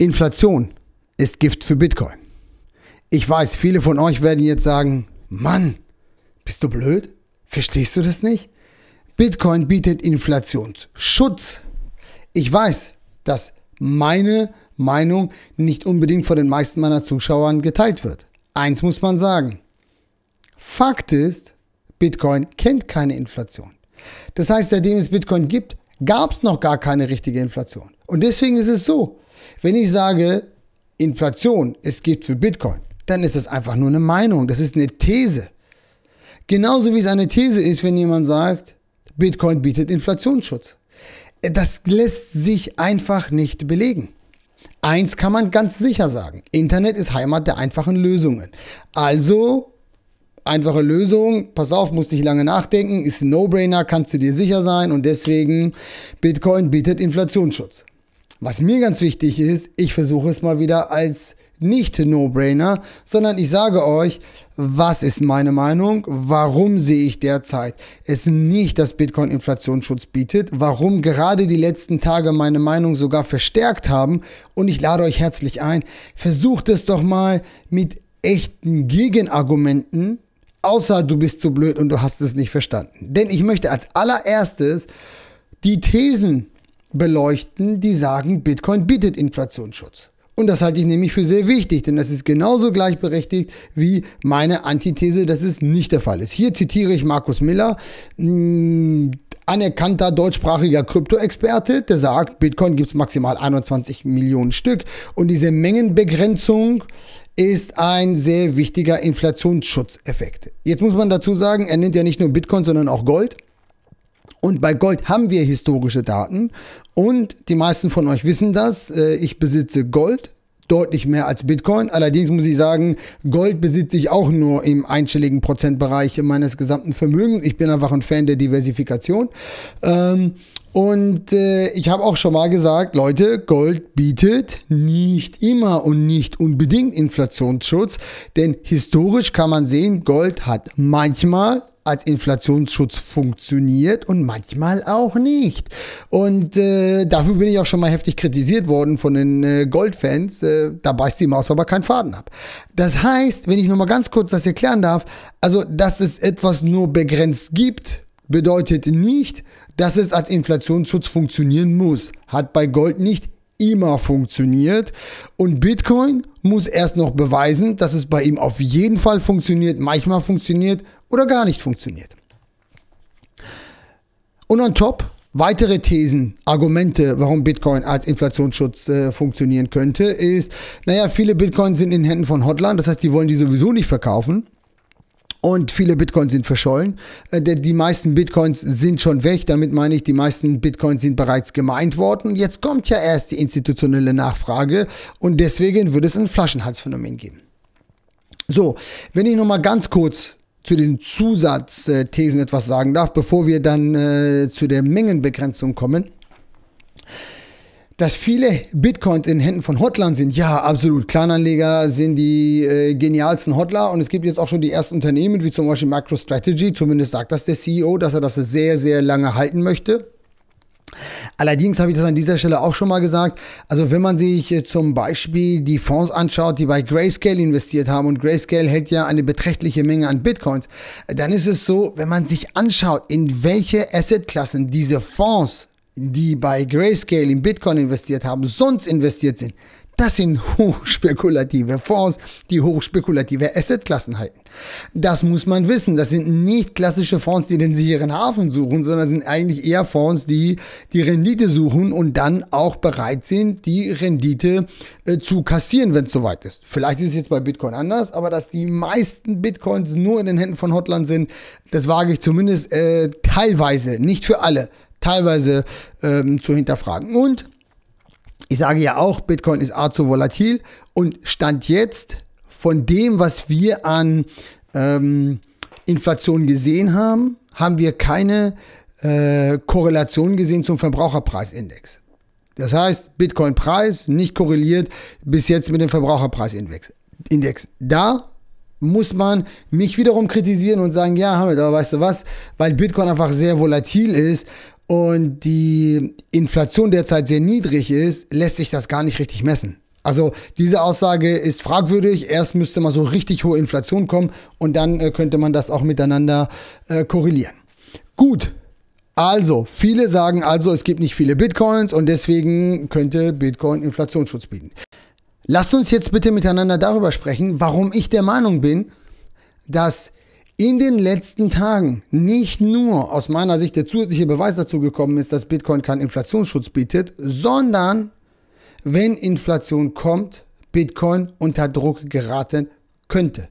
Inflation ist Gift für Bitcoin. Ich weiß, viele von euch werden jetzt sagen, Mann, bist du blöd? Verstehst du das nicht? Bitcoin bietet Inflationsschutz. Ich weiß, dass meine Meinung nicht unbedingt von den meisten meiner Zuschauern geteilt wird. Eins muss man sagen. Fakt ist, Bitcoin kennt keine Inflation. Das heißt, seitdem es Bitcoin gibt, gab es noch gar keine richtige Inflation. Und deswegen ist es so, wenn ich sage, Inflation, es gibt für Bitcoin, dann ist das einfach nur eine Meinung, das ist eine These. Genauso wie es eine These ist, wenn jemand sagt, Bitcoin bietet Inflationsschutz. Das lässt sich einfach nicht belegen. Eins kann man ganz sicher sagen. Internet ist Heimat der einfachen Lösungen. Also, einfache Lösung, pass auf, musst nicht lange nachdenken, ist ein No-Brainer, kannst du dir sicher sein und deswegen Bitcoin bietet Inflationsschutz. Was mir ganz wichtig ist, ich versuche es mal wieder als nicht No-Brainer, sondern ich sage euch, was ist meine Meinung, warum sehe ich derzeit es nicht, dass Bitcoin Inflationsschutz bietet, warum gerade die letzten Tage meine Meinung sogar verstärkt haben und ich lade euch herzlich ein, versucht es doch mal mit echten Gegenargumenten, außer du bist zu blöd und du hast es nicht verstanden. Denn ich möchte als allererstes die Thesen beleuchten, die sagen, Bitcoin bietet Inflationsschutz. Und das halte ich nämlich für sehr wichtig, denn das ist genauso gleichberechtigt wie meine Antithese, dass es nicht der Fall ist. Hier zitiere ich Markus Miller, mm, anerkannter deutschsprachiger Kryptoexperte, der sagt, Bitcoin gibt es maximal 21 Millionen Stück und diese Mengenbegrenzung ist ein sehr wichtiger Inflationsschutzeffekt. Jetzt muss man dazu sagen, er nennt ja nicht nur Bitcoin, sondern auch Gold. Und bei Gold haben wir historische Daten. Und die meisten von euch wissen das. Äh, ich besitze Gold deutlich mehr als Bitcoin. Allerdings muss ich sagen, Gold besitze ich auch nur im einstelligen Prozentbereich meines gesamten Vermögens. Ich bin einfach ein Fan der Diversifikation. Ähm, und äh, ich habe auch schon mal gesagt, Leute, Gold bietet nicht immer und nicht unbedingt Inflationsschutz, denn historisch kann man sehen, Gold hat manchmal als Inflationsschutz funktioniert und manchmal auch nicht. Und äh, dafür bin ich auch schon mal heftig kritisiert worden von den äh, Goldfans. Äh, da beißt die Maus aber keinen Faden ab. Das heißt, wenn ich nochmal ganz kurz das erklären darf, also dass es etwas nur begrenzt gibt, bedeutet nicht, dass es als Inflationsschutz funktionieren muss. Hat bei Gold nicht immer funktioniert. Und Bitcoin muss erst noch beweisen, dass es bei ihm auf jeden Fall funktioniert, manchmal funktioniert oder gar nicht funktioniert. Und on top weitere Thesen, Argumente, warum Bitcoin als Inflationsschutz äh, funktionieren könnte, ist, naja, viele Bitcoins sind in den Händen von Hotline, das heißt, die wollen die sowieso nicht verkaufen und viele Bitcoins sind verschollen. Äh, die meisten Bitcoins sind schon weg. Damit meine ich, die meisten Bitcoins sind bereits gemeint worden. Jetzt kommt ja erst die institutionelle Nachfrage und deswegen wird es ein Flaschenhalsphänomen geben. So, wenn ich nochmal ganz kurz zu diesen Zusatzthesen etwas sagen darf, bevor wir dann äh, zu der Mengenbegrenzung kommen dass viele Bitcoins in Händen von Hotlern sind. Ja, absolut. Kleinanleger sind die äh, genialsten Hotler und es gibt jetzt auch schon die ersten Unternehmen, wie zum Beispiel MicroStrategy. Zumindest sagt das der CEO, dass er das sehr, sehr lange halten möchte. Allerdings habe ich das an dieser Stelle auch schon mal gesagt. Also wenn man sich äh, zum Beispiel die Fonds anschaut, die bei Grayscale investiert haben und Grayscale hält ja eine beträchtliche Menge an Bitcoins, äh, dann ist es so, wenn man sich anschaut, in welche Assetklassen diese Fonds die bei Grayscale in Bitcoin investiert haben, sonst investiert sind, das sind hochspekulative Fonds, die hochspekulative Assetklassen halten. Das muss man wissen. Das sind nicht klassische Fonds, die den sicheren Hafen suchen, sondern sind eigentlich eher Fonds, die die Rendite suchen und dann auch bereit sind, die Rendite äh, zu kassieren, wenn es soweit ist. Vielleicht ist es jetzt bei Bitcoin anders, aber dass die meisten Bitcoins nur in den Händen von Hotland sind, das wage ich zumindest äh, teilweise, nicht für alle, teilweise ähm, zu hinterfragen. Und ich sage ja auch, Bitcoin ist art so volatil und stand jetzt von dem, was wir an ähm, Inflation gesehen haben, haben wir keine äh, Korrelation gesehen zum Verbraucherpreisindex. Das heißt, Bitcoin-Preis nicht korreliert bis jetzt mit dem Verbraucherpreisindex. Index. Da muss man mich wiederum kritisieren und sagen, ja, Hamid, aber weißt du was, weil Bitcoin einfach sehr volatil ist, und die Inflation derzeit sehr niedrig ist, lässt sich das gar nicht richtig messen. Also diese Aussage ist fragwürdig. Erst müsste mal so richtig hohe Inflation kommen und dann äh, könnte man das auch miteinander äh, korrelieren. Gut. Also, viele sagen also, es gibt nicht viele Bitcoins und deswegen könnte Bitcoin Inflationsschutz bieten. Lasst uns jetzt bitte miteinander darüber sprechen, warum ich der Meinung bin, dass in den letzten Tagen nicht nur aus meiner Sicht der zusätzliche Beweis dazu gekommen ist, dass Bitcoin keinen Inflationsschutz bietet, sondern wenn Inflation kommt, Bitcoin unter Druck geraten könnte.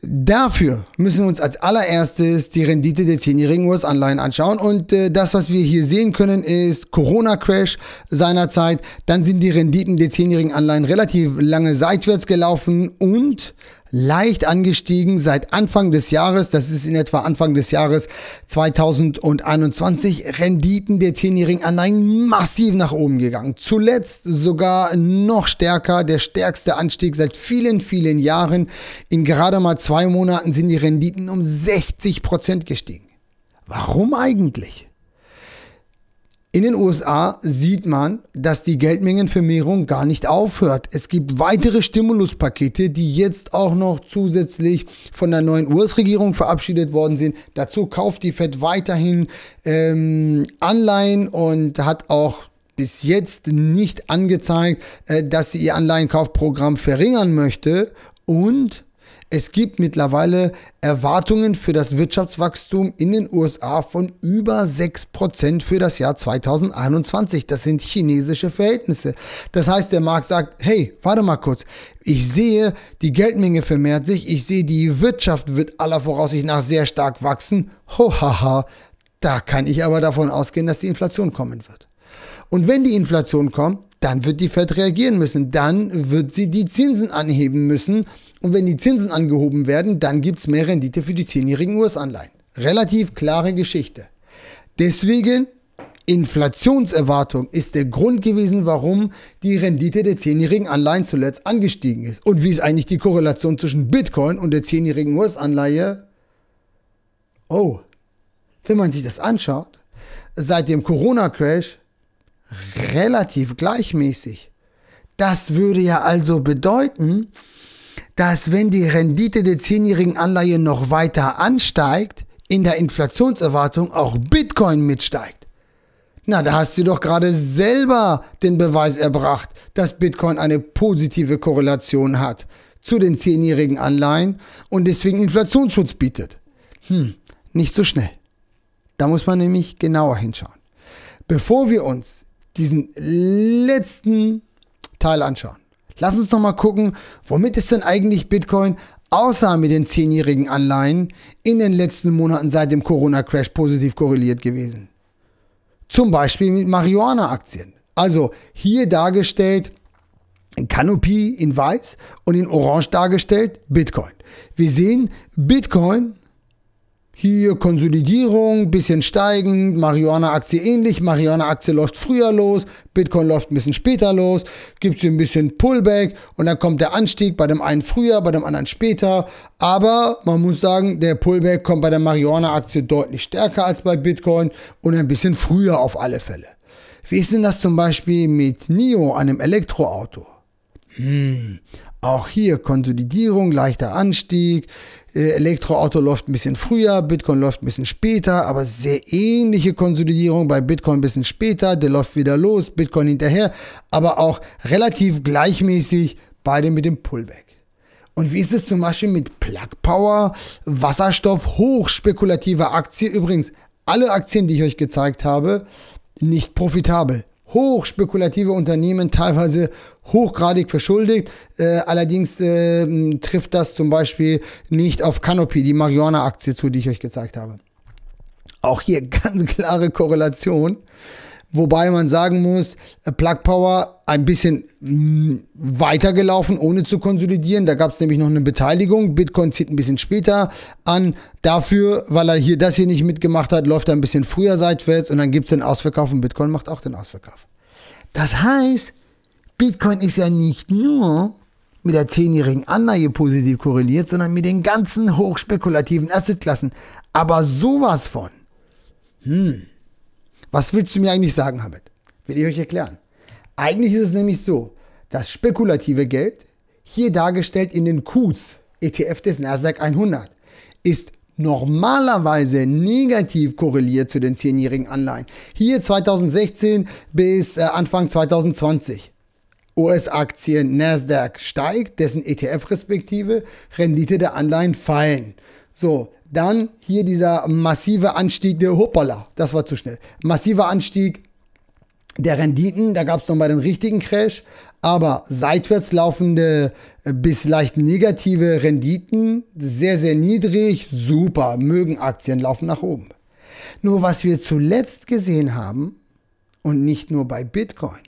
Dafür müssen wir uns als allererstes die Rendite der 10-jährigen US-Anleihen anschauen. Und äh, das, was wir hier sehen können, ist Corona-Crash seinerzeit. Dann sind die Renditen der 10-jährigen Anleihen relativ lange seitwärts gelaufen und leicht angestiegen seit Anfang des Jahres. Das ist in etwa Anfang des Jahres 2021. Renditen der 10-Jährigen massiv nach oben gegangen. Zuletzt sogar noch stärker, der stärkste Anstieg seit vielen, vielen Jahren. In gerade mal zwei Monaten sind die Renditen um 60 Prozent gestiegen. Warum eigentlich? In den USA sieht man, dass die Geldmengenvermehrung gar nicht aufhört. Es gibt weitere Stimuluspakete, die jetzt auch noch zusätzlich von der neuen US-Regierung verabschiedet worden sind. Dazu kauft die Fed weiterhin ähm, Anleihen und hat auch bis jetzt nicht angezeigt, äh, dass sie ihr Anleihenkaufprogramm verringern möchte. Und es gibt mittlerweile Erwartungen für das Wirtschaftswachstum in den USA von über 6% für das Jahr 2021. Das sind chinesische Verhältnisse. Das heißt, der Markt sagt, hey, warte mal kurz. Ich sehe, die Geldmenge vermehrt sich. Ich sehe, die Wirtschaft wird aller Voraussicht nach sehr stark wachsen. Hohaha. Da kann ich aber davon ausgehen, dass die Inflation kommen wird. Und wenn die Inflation kommt, dann wird die Fed reagieren müssen. Dann wird sie die Zinsen anheben müssen. Und wenn die Zinsen angehoben werden, dann gibt es mehr Rendite für die 10-jährigen US-Anleihen. Relativ klare Geschichte. Deswegen, Inflationserwartung ist der Grund gewesen, warum die Rendite der 10-jährigen Anleihen zuletzt angestiegen ist. Und wie ist eigentlich die Korrelation zwischen Bitcoin und der 10-jährigen US-Anleihe? Oh, wenn man sich das anschaut, seit dem Corona-Crash relativ gleichmäßig. Das würde ja also bedeuten, dass wenn die Rendite der zehnjährigen Anleihe noch weiter ansteigt, in der Inflationserwartung auch Bitcoin mitsteigt. Na, da hast du doch gerade selber den Beweis erbracht, dass Bitcoin eine positive Korrelation hat zu den zehnjährigen Anleihen und deswegen Inflationsschutz bietet. Hm, nicht so schnell. Da muss man nämlich genauer hinschauen. Bevor wir uns diesen letzten Teil anschauen, Lass uns doch mal gucken, womit ist denn eigentlich Bitcoin außer mit den zehnjährigen Anleihen in den letzten Monaten seit dem Corona-Crash positiv korreliert gewesen. Zum Beispiel mit Marihuana-Aktien. Also hier dargestellt Kanopie in weiß und in orange dargestellt Bitcoin. Wir sehen, Bitcoin hier Konsolidierung, bisschen steigen, Marihuana-Aktie ähnlich, Marihuana-Aktie läuft früher los, Bitcoin läuft ein bisschen später los, gibt's hier ein bisschen Pullback und dann kommt der Anstieg bei dem einen früher, bei dem anderen später. Aber man muss sagen, der Pullback kommt bei der Marihuana-Aktie deutlich stärker als bei Bitcoin und ein bisschen früher auf alle Fälle. Wie ist denn das zum Beispiel mit NIO, einem Elektroauto? Hm, auch hier Konsolidierung, leichter Anstieg, äh, Elektroauto läuft ein bisschen früher, Bitcoin läuft ein bisschen später, aber sehr ähnliche Konsolidierung bei Bitcoin ein bisschen später, der läuft wieder los, Bitcoin hinterher, aber auch relativ gleichmäßig beide mit dem Pullback. Und wie ist es zum Beispiel mit Plug Power, Wasserstoff, hochspekulative Aktie? Übrigens, alle Aktien, die ich euch gezeigt habe, nicht profitabel hochspekulative Unternehmen, teilweise hochgradig verschuldet. Äh, allerdings äh, trifft das zum Beispiel nicht auf Canopy, die Marihuana-Aktie zu, die ich euch gezeigt habe. Auch hier ganz klare Korrelation. Wobei man sagen muss, äh, Plug Power ein bisschen mm, weitergelaufen, ohne zu konsolidieren. Da gab es nämlich noch eine Beteiligung. Bitcoin zieht ein bisschen später an. Dafür, weil er hier das hier nicht mitgemacht hat, läuft er ein bisschen früher seitwärts und dann gibt es den Ausverkauf und Bitcoin macht auch den Ausverkauf. Das heißt, Bitcoin ist ja nicht nur mit der zehnjährigen Anleihe positiv korreliert, sondern mit den ganzen hochspekulativen Assetklassen. Aber sowas von. Hm. Was willst du mir eigentlich sagen, Hamid? Will ich euch erklären. Eigentlich ist es nämlich so, das spekulative Geld, hier dargestellt in den Qs, ETF des Nasdaq 100, ist normalerweise negativ korreliert zu den 10-jährigen Anleihen. Hier 2016 bis äh, Anfang 2020. US-Aktien Nasdaq steigt, dessen ETF respektive Rendite der Anleihen fallen. So, dann hier dieser massive Anstieg der Hoppala, das war zu schnell. Massiver Anstieg der Renditen, da gab es nochmal den richtigen Crash, aber seitwärts laufende äh, bis leicht negative Renditen, sehr, sehr niedrig, super, mögen Aktien laufen nach oben. Nur was wir zuletzt gesehen haben, und nicht nur bei Bitcoin.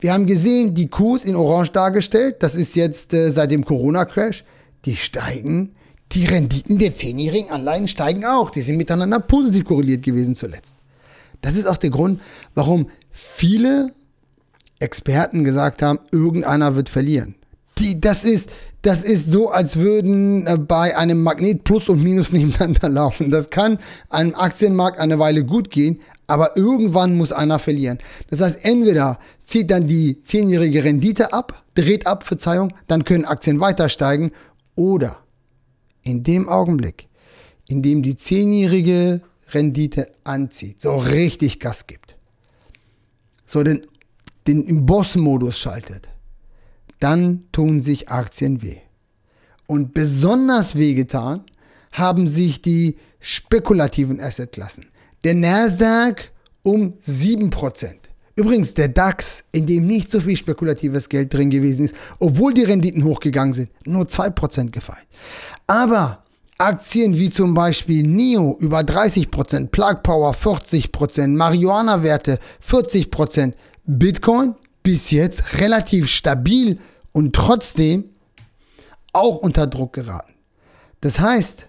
Wir haben gesehen, die Qs in Orange dargestellt, das ist jetzt äh, seit dem Corona-Crash, die steigen die Renditen der zehnjährigen Anleihen steigen auch. Die sind miteinander positiv korreliert gewesen zuletzt. Das ist auch der Grund, warum viele Experten gesagt haben, irgendeiner wird verlieren. Die, das ist, das ist so, als würden äh, bei einem Magnet Plus und Minus nebeneinander laufen. Das kann einem Aktienmarkt eine Weile gut gehen, aber irgendwann muss einer verlieren. Das heißt, entweder zieht dann die zehnjährige Rendite ab, dreht ab, Verzeihung, dann können Aktien weiter steigen oder in dem Augenblick, in dem die zehnjährige Rendite anzieht, so richtig Gas gibt, so den, den Boss-Modus schaltet, dann tun sich Aktien weh. Und besonders wehgetan haben sich die spekulativen Assetklassen. Der Nasdaq um 7%. Übrigens, der DAX, in dem nicht so viel spekulatives Geld drin gewesen ist, obwohl die Renditen hochgegangen sind, nur 2% gefallen. Aber Aktien wie zum Beispiel NIO über 30%, Plug Power 40%, Marihuana-Werte 40%, Bitcoin bis jetzt relativ stabil und trotzdem auch unter Druck geraten. Das heißt,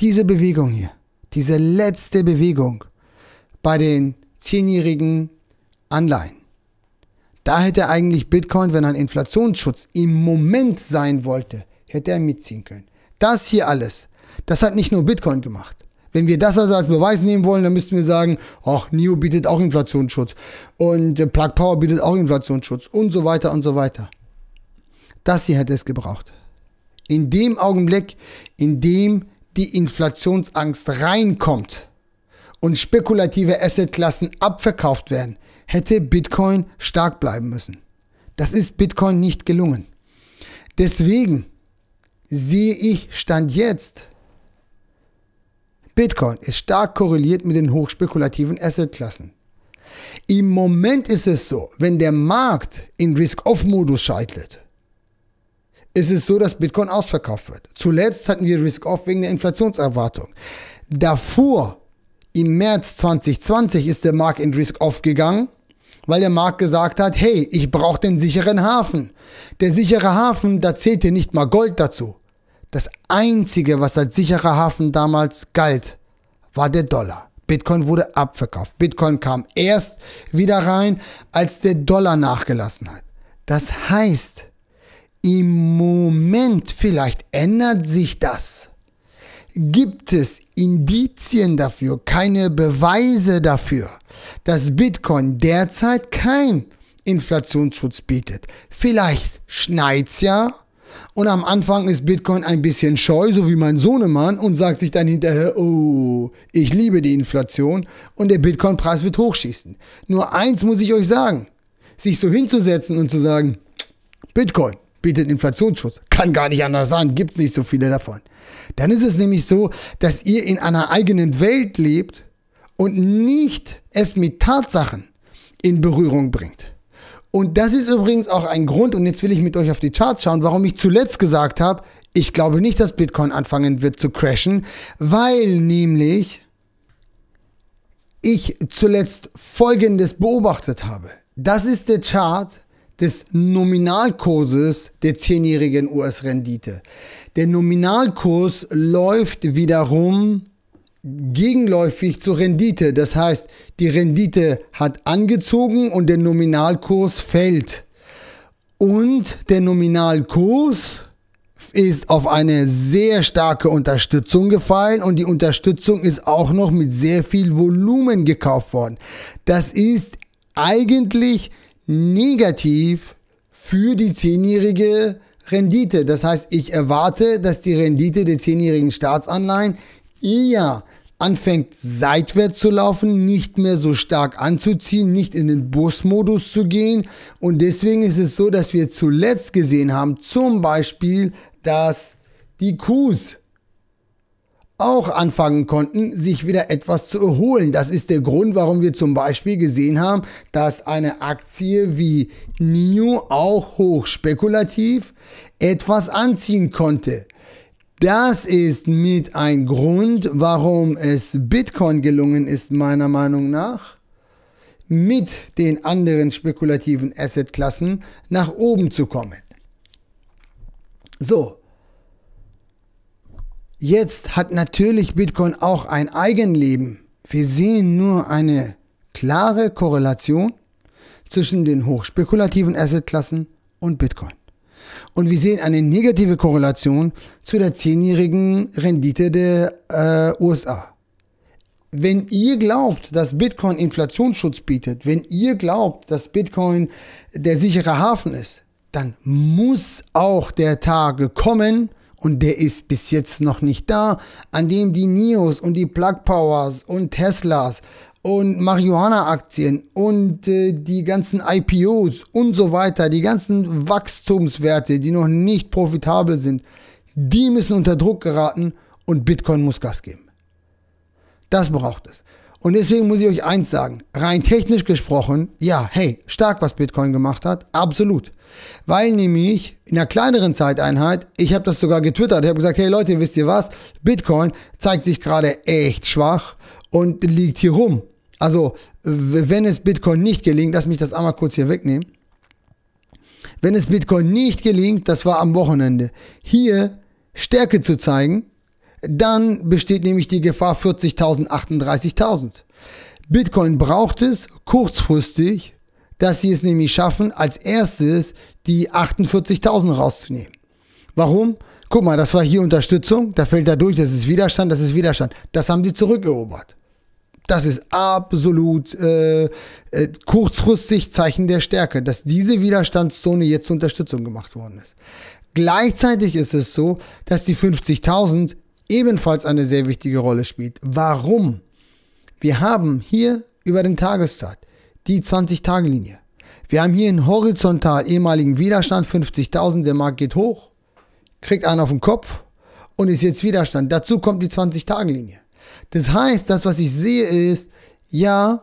diese Bewegung hier, diese letzte Bewegung bei den 10-jährigen Anleihen, da hätte eigentlich Bitcoin, wenn ein Inflationsschutz im Moment sein wollte, hätte er mitziehen können. Das hier alles, das hat nicht nur Bitcoin gemacht. Wenn wir das also als Beweis nehmen wollen, dann müssten wir sagen, ach, NIO bietet auch Inflationsschutz und äh, Plug Power bietet auch Inflationsschutz und so weiter und so weiter. Das hier hätte es gebraucht. In dem Augenblick, in dem die Inflationsangst reinkommt und spekulative Assetklassen abverkauft werden, hätte Bitcoin stark bleiben müssen. Das ist Bitcoin nicht gelungen. Deswegen sehe ich Stand jetzt, Bitcoin ist stark korreliert mit den hochspekulativen Assetklassen. Im Moment ist es so, wenn der Markt in Risk-Off-Modus scheitert, ist es so, dass Bitcoin ausverkauft wird. Zuletzt hatten wir Risk-Off wegen der Inflationserwartung. Davor, im März 2020, ist der Markt in Risk-Off gegangen, weil der Markt gesagt hat, hey, ich brauche den sicheren Hafen. Der sichere Hafen, da zählte nicht mal Gold dazu. Das einzige, was als sicherer Hafen damals galt, war der Dollar. Bitcoin wurde abverkauft. Bitcoin kam erst wieder rein, als der Dollar nachgelassen hat. Das heißt, im Moment vielleicht ändert sich das. Gibt es Indizien dafür, keine Beweise dafür, dass Bitcoin derzeit kein Inflationsschutz bietet? Vielleicht schneit's ja und am Anfang ist Bitcoin ein bisschen scheu, so wie mein Sohnemann, und sagt sich dann hinterher, oh, ich liebe die Inflation und der Bitcoin-Preis wird hochschießen. Nur eins muss ich euch sagen, sich so hinzusetzen und zu sagen, Bitcoin bietet Inflationsschutz, kann gar nicht anders sein, gibt es nicht so viele davon. Dann ist es nämlich so, dass ihr in einer eigenen Welt lebt und nicht es mit Tatsachen in Berührung bringt. Und das ist übrigens auch ein Grund, und jetzt will ich mit euch auf die Charts schauen, warum ich zuletzt gesagt habe, ich glaube nicht, dass Bitcoin anfangen wird zu crashen, weil nämlich ich zuletzt Folgendes beobachtet habe. Das ist der Chart des Nominalkurses der 10-jährigen US-Rendite. Der Nominalkurs läuft wiederum gegenläufig zur Rendite. Das heißt, die Rendite hat angezogen und der Nominalkurs fällt. Und der Nominalkurs ist auf eine sehr starke Unterstützung gefallen und die Unterstützung ist auch noch mit sehr viel Volumen gekauft worden. Das ist eigentlich negativ für die zehnjährige Rendite. Das heißt, ich erwarte, dass die Rendite der zehnjährigen Staatsanleihen eher anfängt seitwärts zu laufen, nicht mehr so stark anzuziehen, nicht in den Busmodus zu gehen. Und deswegen ist es so, dass wir zuletzt gesehen haben, zum Beispiel, dass die Kuhs auch anfangen konnten, sich wieder etwas zu erholen. Das ist der Grund, warum wir zum Beispiel gesehen haben, dass eine Aktie wie NIO auch hochspekulativ etwas anziehen konnte. Das ist mit ein Grund, warum es Bitcoin gelungen ist, meiner Meinung nach, mit den anderen spekulativen Assetklassen nach oben zu kommen. So. Jetzt hat natürlich Bitcoin auch ein Eigenleben. Wir sehen nur eine klare Korrelation zwischen den hochspekulativen Assetklassen und Bitcoin. Und wir sehen eine negative Korrelation zu der zehnjährigen Rendite der äh, USA. Wenn ihr glaubt, dass Bitcoin Inflationsschutz bietet, wenn ihr glaubt, dass Bitcoin der sichere Hafen ist, dann muss auch der Tag kommen, und der ist bis jetzt noch nicht da, an dem die Nios und die Plug Powers und Teslas und Marihuana-Aktien und äh, die ganzen IPOs und so weiter, die ganzen Wachstumswerte, die noch nicht profitabel sind, die müssen unter Druck geraten und Bitcoin muss Gas geben. Das braucht es. Und deswegen muss ich euch eins sagen, rein technisch gesprochen, ja, hey, stark, was Bitcoin gemacht hat, absolut. Weil nämlich in einer kleineren Zeiteinheit, ich habe das sogar getwittert, ich habe gesagt, hey Leute, wisst ihr was, Bitcoin zeigt sich gerade echt schwach und liegt hier rum. Also, wenn es Bitcoin nicht gelingt, lass mich das einmal kurz hier wegnehmen. Wenn es Bitcoin nicht gelingt, das war am Wochenende, hier Stärke zu zeigen, dann besteht nämlich die Gefahr 40.000, 38.000. Bitcoin braucht es kurzfristig, dass sie es nämlich schaffen, als erstes die 48.000 rauszunehmen. Warum? Guck mal, das war hier Unterstützung, da fällt er durch, das ist Widerstand, das ist Widerstand. Das haben sie zurückerobert. Das ist absolut äh, äh, kurzfristig Zeichen der Stärke, dass diese Widerstandszone jetzt zur Unterstützung gemacht worden ist. Gleichzeitig ist es so, dass die 50.000 ebenfalls eine sehr wichtige Rolle spielt. Warum? Wir haben hier über den Tagestag die 20-Tage-Linie. Wir haben hier einen horizontal ehemaligen Widerstand 50.000, der Markt geht hoch, kriegt einen auf den Kopf und ist jetzt Widerstand. Dazu kommt die 20-Tage-Linie. Das heißt, das, was ich sehe, ist, ja,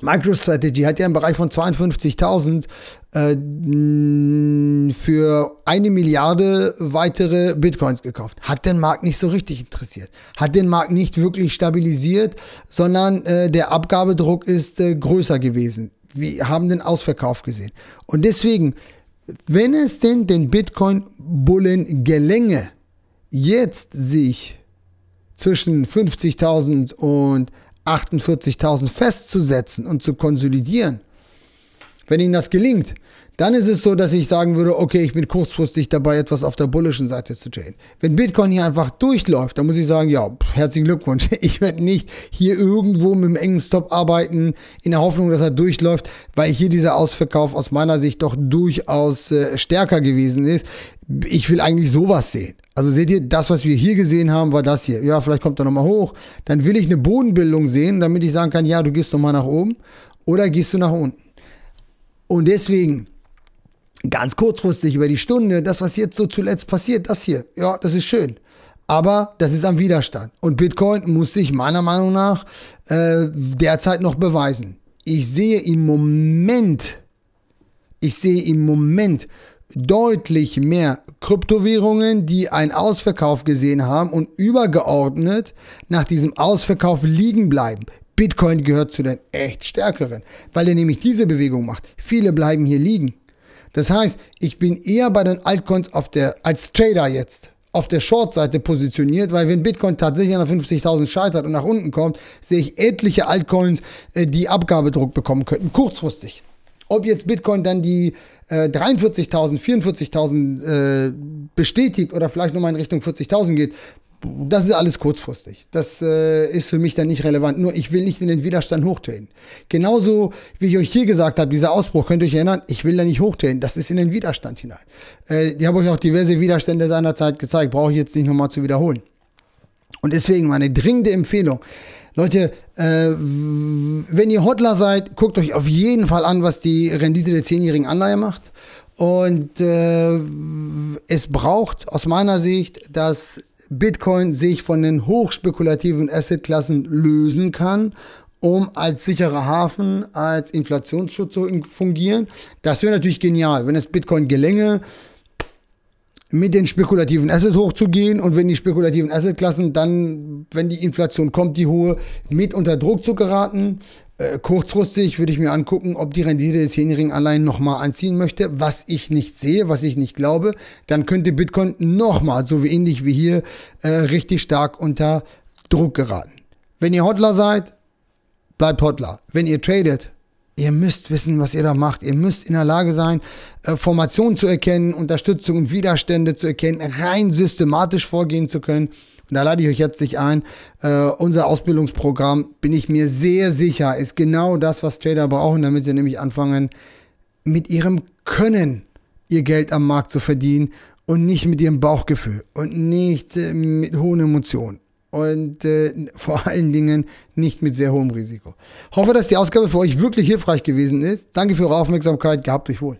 MicroStrategy hat ja im Bereich von 52.000 äh, für eine Milliarde weitere Bitcoins gekauft. Hat den Markt nicht so richtig interessiert. Hat den Markt nicht wirklich stabilisiert, sondern äh, der Abgabedruck ist äh, größer gewesen. Wir haben den Ausverkauf gesehen. Und deswegen, wenn es denn den Bitcoin-Bullen gelänge, jetzt sich zwischen 50.000 und 48.000 festzusetzen und zu konsolidieren. Wenn Ihnen das gelingt, dann ist es so, dass ich sagen würde, okay, ich bin kurzfristig dabei, etwas auf der bullischen Seite zu traden. Wenn Bitcoin hier einfach durchläuft, dann muss ich sagen, ja, herzlichen Glückwunsch. Ich werde nicht hier irgendwo mit dem engen Stop arbeiten, in der Hoffnung, dass er durchläuft, weil hier dieser Ausverkauf aus meiner Sicht doch durchaus äh, stärker gewesen ist. Ich will eigentlich sowas sehen. Also seht ihr, das, was wir hier gesehen haben, war das hier. Ja, vielleicht kommt er nochmal hoch. Dann will ich eine Bodenbildung sehen, damit ich sagen kann, ja, du gehst nochmal nach oben oder gehst du nach unten. Und deswegen ganz kurzfristig über die Stunde, das, was jetzt so zuletzt passiert, das hier, ja, das ist schön. Aber das ist am Widerstand. Und Bitcoin muss sich meiner Meinung nach äh, derzeit noch beweisen. Ich sehe im Moment, ich sehe im Moment deutlich mehr Kryptowährungen, die einen Ausverkauf gesehen haben und übergeordnet nach diesem Ausverkauf liegen bleiben. Bitcoin gehört zu den echt stärkeren, weil er nämlich diese Bewegung macht. Viele bleiben hier liegen. Das heißt, ich bin eher bei den Altcoins auf der, als Trader jetzt auf der Short-Seite positioniert, weil wenn Bitcoin tatsächlich an der 50.000 scheitert und nach unten kommt, sehe ich etliche Altcoins, äh, die Abgabedruck bekommen könnten, kurzfristig. Ob jetzt Bitcoin dann die äh, 43.000, 44.000 äh, bestätigt oder vielleicht nochmal in Richtung 40.000 geht, das ist alles kurzfristig. Das äh, ist für mich dann nicht relevant. Nur ich will nicht in den Widerstand hochtreten. Genauso, wie ich euch hier gesagt habe, dieser Ausbruch, könnt ihr euch erinnern, ich will da nicht hochtreten. Das ist in den Widerstand hinein. Äh, ich habe euch auch diverse Widerstände seinerzeit gezeigt, brauche ich jetzt nicht nochmal zu wiederholen. Und deswegen meine dringende Empfehlung. Leute, äh, wenn ihr Hodler seid, guckt euch auf jeden Fall an, was die Rendite der zehnjährigen Anleihe macht. Und äh, es braucht aus meiner Sicht, dass Bitcoin sich von den hochspekulativen Assetklassen lösen kann, um als sicherer Hafen, als Inflationsschutz zu fungieren. Das wäre natürlich genial, wenn es Bitcoin gelänge, mit den spekulativen Assets hochzugehen und wenn die spekulativen Assetklassen dann, wenn die Inflation kommt, die hohe, mit unter Druck zu geraten. Äh, kurzfristig würde ich mir angucken, ob die Rendite der 10-jährigen Anleihen nochmal anziehen möchte, was ich nicht sehe, was ich nicht glaube. Dann könnte Bitcoin nochmal, so wie ähnlich wie hier, äh, richtig stark unter Druck geraten. Wenn ihr Hodler seid, bleibt Hodler. Wenn ihr tradet, Ihr müsst wissen, was ihr da macht. Ihr müsst in der Lage sein, äh, Formationen zu erkennen, Unterstützung und Widerstände zu erkennen, rein systematisch vorgehen zu können. Und da lade ich euch herzlich ein. Uh, unser Ausbildungsprogramm, bin ich mir sehr sicher, ist genau das, was Trader brauchen, damit sie nämlich anfangen, mit ihrem Können ihr Geld am Markt zu verdienen und nicht mit ihrem Bauchgefühl und nicht äh, mit hohen Emotionen und äh, vor allen Dingen nicht mit sehr hohem Risiko. Hoffe, dass die Ausgabe für euch wirklich hilfreich gewesen ist. Danke für eure Aufmerksamkeit. Gehabt euch wohl.